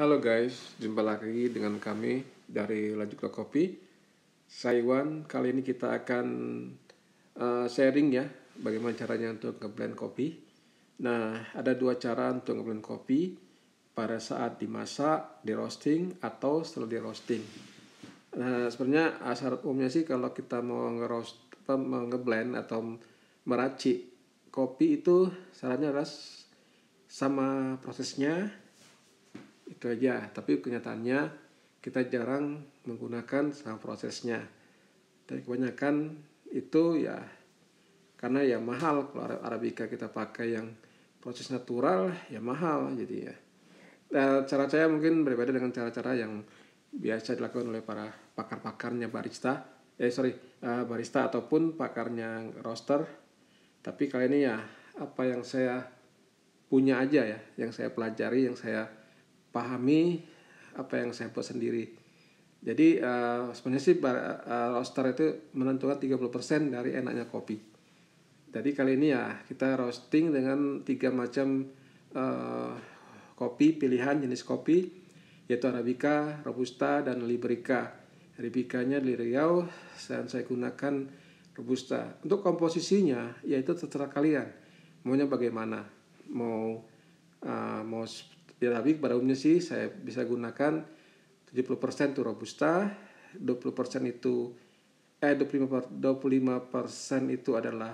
Halo guys, jumpa lagi dengan kami dari Lajuk Kopi. Saya Iwan, kali ini kita akan uh, sharing ya bagaimana caranya untuk ngeblend kopi. Nah, ada dua cara untuk ngeblend kopi pada saat dimasak, di roasting atau setelah di roasting. Nah, sebenarnya syarat umumnya sih kalau kita mau ngeblend atau meracik kopi itu syaratnya ras sama prosesnya kerja, aja tapi kenyataannya kita jarang menggunakan saham prosesnya dan kebanyakan itu ya karena ya mahal kalau arabica kita pakai yang proses natural ya mahal jadi ya nah, cara saya mungkin berbeda dengan cara-cara yang biasa dilakukan oleh para pakar-pakarnya barista eh sorry eh, barista ataupun pakarnya roster tapi kali ini ya apa yang saya punya aja ya yang saya pelajari yang saya pahami apa yang saya buat sendiri. Jadi uh, sebenarnya sih bar, uh, roaster itu menentukan 30% dari enaknya kopi. Jadi kali ini ya kita roasting dengan tiga macam uh, kopi pilihan jenis kopi yaitu Arabica, Robusta, dan Liberica. Arabicanya dari Riau dan saya gunakan Robusta. Untuk komposisinya yaitu terserah kalian maunya bagaimana. Mau uh, mau Arabic pada umumnya sih saya bisa gunakan 70% itu robusta, 20% itu eh 25 25% itu adalah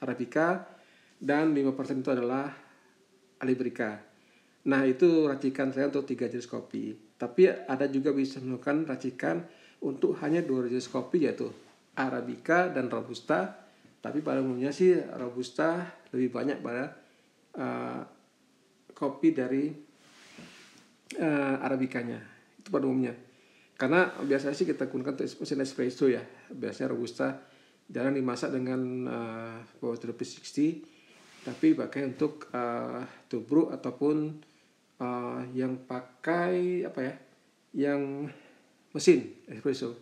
arabica dan 5% itu adalah alibrica. Nah, itu racikan saya untuk tiga jenis kopi. Tapi ada juga bisa melakukan racikan untuk hanya dua jenis kopi yaitu arabica dan robusta. Tapi pada umumnya sih robusta lebih banyak pada eh, kopi dari uh, eh, arabikanya itu pada umumnya karena biasanya sih kita gunakan mesin espresso ya biasanya robusta jarang dimasak dengan uh, power to the 60 tapi pakai untuk uh, tubruk ataupun uh, yang pakai apa ya yang mesin espresso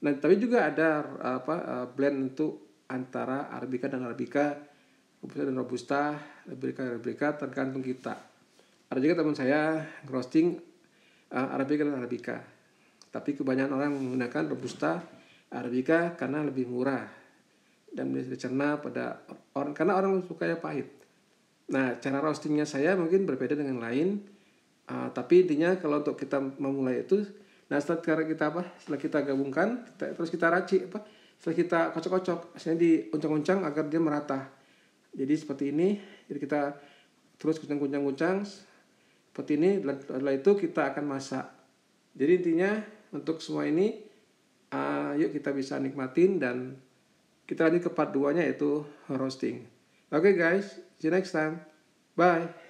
nah tapi juga ada apa uh, blend untuk antara arabica dan arabica Robusta dan Robusta, Arabica dan Replika, tergantung kita. Ada juga teman saya roasting uh, Arabica dan Arabica. Tapi kebanyakan orang menggunakan Robusta, Arabica karena lebih murah dan bisa dicerna pada orang karena orang suka yang pahit. Nah, cara roastingnya saya mungkin berbeda dengan lain. Uh, tapi intinya kalau untuk kita memulai itu Nah setelah kita apa? Setelah kita gabungkan, kita, terus kita racik apa? Setelah kita kocok-kocok, hasilnya dioncang-oncang agar dia merata jadi seperti ini jadi kita terus guncang-guncang-guncang seperti ini dan setelah itu kita akan masak jadi intinya untuk semua ini uh, yuk kita bisa nikmatin dan kita lanjut ke part 2 nya yaitu roasting oke okay guys see you next time bye